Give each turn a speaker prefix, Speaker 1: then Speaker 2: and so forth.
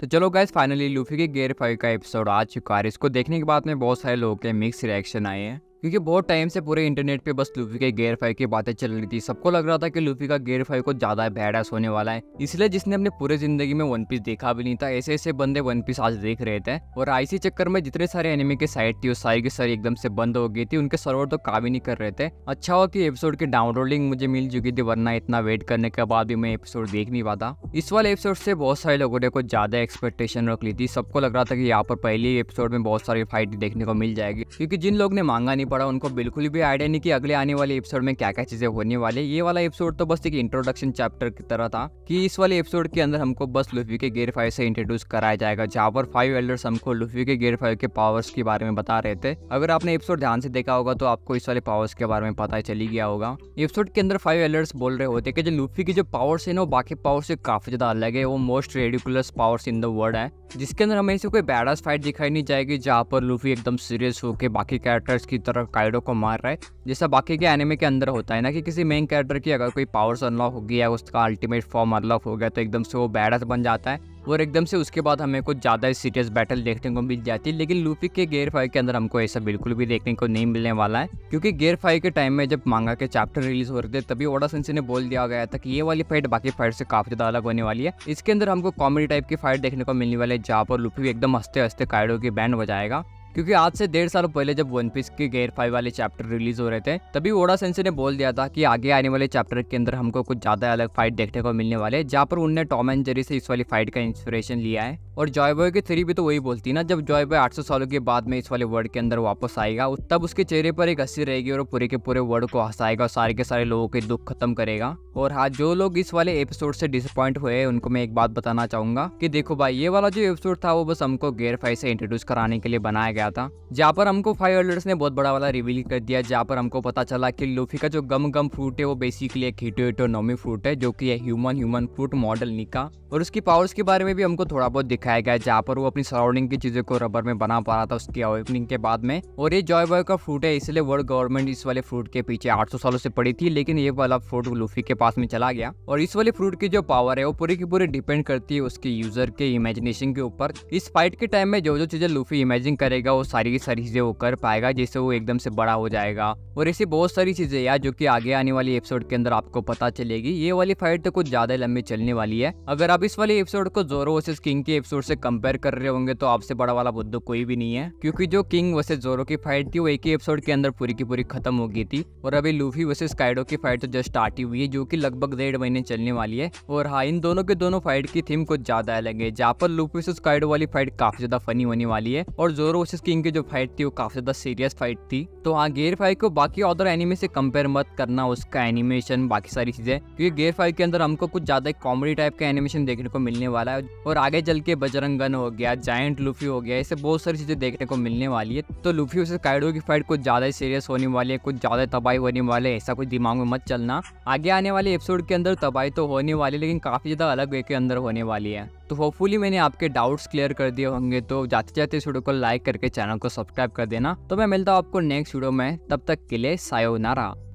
Speaker 1: तो चलो guess finally Luffy के गेयर फाइव का एपिसोड आ चुका है इसको देखने के बाद में बहुत सारे लोगों के मिक्स रिएक्शन आए हैं क्योंकि बहुत टाइम से पूरे इंटरनेट पे बस लूफी के गेयर फाइव की बातें चल रही थी सबको लग रहा था कि लूफी का गेयर फाइव को ज़्यादा बैडास होने वाला है इसलिए जिसने अपने पूरे जिंदगी में वन पीस देखा भी नहीं था ऐसे ऐसे बंदे वन पीस आज देख रहे थे और आईसी चक्कर में जितने सारे एनिमे के साइट थी उस सारी की सारी एकदम से बंद हो गई थी उनके सर्वर तो काम ही नहीं कर रहे थे अच्छा हुआ कि एपिसोड की डाउनलोडिंग मुझे मिल चुकी थी वरना इतना वेट करने के बाद भी मैं एपिसोड देख नहीं पाता इस वाले एपिसोड से बहुत सारे लोगों ने कुछ ज़्यादा एक्सपेक्टेशन रख ली थी सबको लग रहा था कि यहाँ पर पहले ही एपिसोड में बहुत सारी फाइट देखने को मिल जाएगी क्योंकि जिन लोग ने मांगा नहीं पड़ा उनको बिल्कुल भी आइडिया नहीं कि अगले आने वाले एपिसोड में क्या क्या चीजें होने वाली ये वाला एपिसोड तो बस एक इंट्रोडक्शन चैप्टर की तरह था कि इस वाले एपिसोड के अंदर हमको बस लुफी के गेयर फाइव से इंट्रोड्यूस कराया जाएगा जहाँ पर फाइव एल्डर्स हमको लुफी के गेयर फाइव के पावर्स के बारे में बता रहे थे अगर आपने एपिसोड ध्यान से देखा होगा तो आपको इस वाले पावर्स के बारे में पता चली गया होगा एपिसोड के अंदर फाइव एल्डर्स बोल रहे होते कि जो लुफी के जो पावर्स है ना वो बाकी पावर से काफी ज्यादा अलग है वो most ridiculous powers in the world है जिसके अंदर हमें कोई बैडास फाइट दिखाई नहीं जाएगी जहाँ पर लुफी एकदम सीरियस होकर बाकी कैरेक्टर्स की तरह कैरेक्टर काइडो को मार रहा है जैसा बाकी के एनिमे के अंदर होता है ना कि किसी मेन कैरेक्टर की अगर कोई पावर्स अनलॉक हो गया उसका अल्टीमेट फॉर्म अनलॉक हो गया तो एकदम से वो बैडस बन जाता है और एकदम से उसके बाद हमें कुछ ज़्यादा सीरियस बैटल देखने को मिल जाती है लेकिन लूपी के गेयर फाइव के अंदर हमको ऐसा बिल्कुल भी देखने को नहीं मिलने वाला है क्योंकि गेयर फाइव के टाइम में जब मांगा के चैप्टर रिलीज हो रहे थे तभी ओडा सेंसी ने बोल दिया गया था कि ये वाली फाइट बाकी फाइट से काफ़ी ज़्यादा अलग होने वाली है इसके अंदर हमको कॉमेडी टाइप की फाइट देखने को मिलने वाली है जहाँ पर लूपी एकदम हंसते हंसते कायडो की बैंड बजाएगा क्योंकि आज से डेढ़ साल पहले जब वन पीस के गेयर फाइव वाले चैप्टर रिलीज हो रहे थे तभी ओडा सेंसी ने बोल दिया था कि आगे आने वाले चैप्टर के अंदर हमको कुछ ज्यादा अलग फाइट देखने को मिलने वाले जहाँ पर उनने टॉम एंड जेरी से इस वाली फाइट का इंस्पिरेशन लिया है और जॉय बॉय की थ्री भी तो वही बोलती ना जब जॉय बॉय आठ सालों के बाद में इस वाले वर्ड के अंदर वापस आएगा तब उसके चेहरे पर एक हंसी रहेगी और पूरे के पूरे वर्ड को हंसाएगा और सारे के सारे लोगों के दुख खत्म करेगा और हाँ जो लोग इस वाले एपिसोड से डिसअपॉइंट हुए उनको मैं एक बात बताना चाहूंगा की देखो भाई ये वाला जो एपिसोड था वो बस हमको गेयर फाइव से इंट्रोड्यूस कराने के लिए बनाया गया था जहाँ पर हमको फाइव एल्डर्स ने बहुत बड़ा वाला रिवील कर दिया जहाँ पर हमको पता चला कि लूफी का जो गम गम फ्रूट है वो बेसिकली एक हीटोटोनोमी फ्रूट है जो कि है ह्यूमन ह्यूमन फ्रूट मॉडल निका और उसकी पावर्स के बारे में भी हमको थोड़ा बहुत दिखाया गया जहाँ पर वो अपनी सराउंडिंग की चीज़ों को रबर में बना पा रहा था उसकी ओपनिंग के बाद में और ये जॉय बॉय का फ्रूट है इसलिए वर्ल्ड गवर्नमेंट इस वाले फ्रूट के पीछे आठ सालों से पड़ी थी लेकिन ये वाला फ्रूट लूफी के पास में चला गया और इस वाले फ्रूट की जो पावर है वो पूरी की पूरी डिपेंड करती है उसके यूजर के इमेजिनेशन के ऊपर इस फाइट के टाइम में जो जो चीजें लूफी इमेजिन करेगा पाएगा वो सारी की सारी चीज़ें वो कर पाएगा जिससे वो एकदम से बड़ा हो जाएगा और ऐसी बहुत सारी चीज़ें यार जो कि आगे आने वाली एपिसोड के अंदर आपको पता चलेगी ये वाली फाइट तो कुछ ज़्यादा लंबी चलने वाली है अगर आप इस वाले एपिसोड को जोरो वर्सेज किंग के एपिसोड से कंपेयर कर रहे होंगे तो आपसे बड़ा वाला बुद्ध कोई भी नहीं है क्योंकि जो किंग वर्सेज जोरो की फाइट थी वो एक ही एपिसोड के अंदर पूरी की पूरी खत्म हो गई थी और अभी लूफी वर्सेज काइडो की फाइट तो जस्ट स्टार्ट ही हुई है जो कि लगभग डेढ़ महीने चलने वाली है और हाँ इन दोनों के दोनों फाइट की थीम कुछ ज्यादा अलग है जहाँ पर लूफी वर्सेज काइडो वाली फाइट काफी ज्यादा फनी होने वाली है और जोरो वर्सेस किंग की जो फाइट थी वो काफ़ी ज़्यादा सीरियस फाइट थी तो हाँ गेयर फाइव को बाकी अदर एनिमे से कंपेयर मत करना उसका एनिमेशन बाकी सारी चीज़ें क्योंकि गेयर फाइव के अंदर हमको कुछ ज़्यादा कॉमेडी टाइप का एनिमेशन देखने को मिलने वाला है और आगे चल के बजरंग गन हो गया जायंट लुफी हो गया ऐसे बहुत सारी चीज़ें देखने को मिलने वाली है तो लुफी उसे काइडो की फाइट कुछ ज़्यादा सीरियस होने वाली है कुछ ज़्यादा तबाही होने वाले ऐसा कुछ दिमाग में मत चलना आगे आने वाले एपिसोड के अंदर तबाही तो होने वाली लेकिन काफ़ी ज़्यादा अलग वे के अंदर होने वाली है तो होपफुली मैंने आपके डाउट्स क्लियर कर दिए होंगे तो जाते जाते इस वीडियो को लाइक करके चैनल को सब्सक्राइब कर देना तो मैं मिलता हूँ आपको नेक्स्ट वीडियो में तब तक के लिए सायो नारा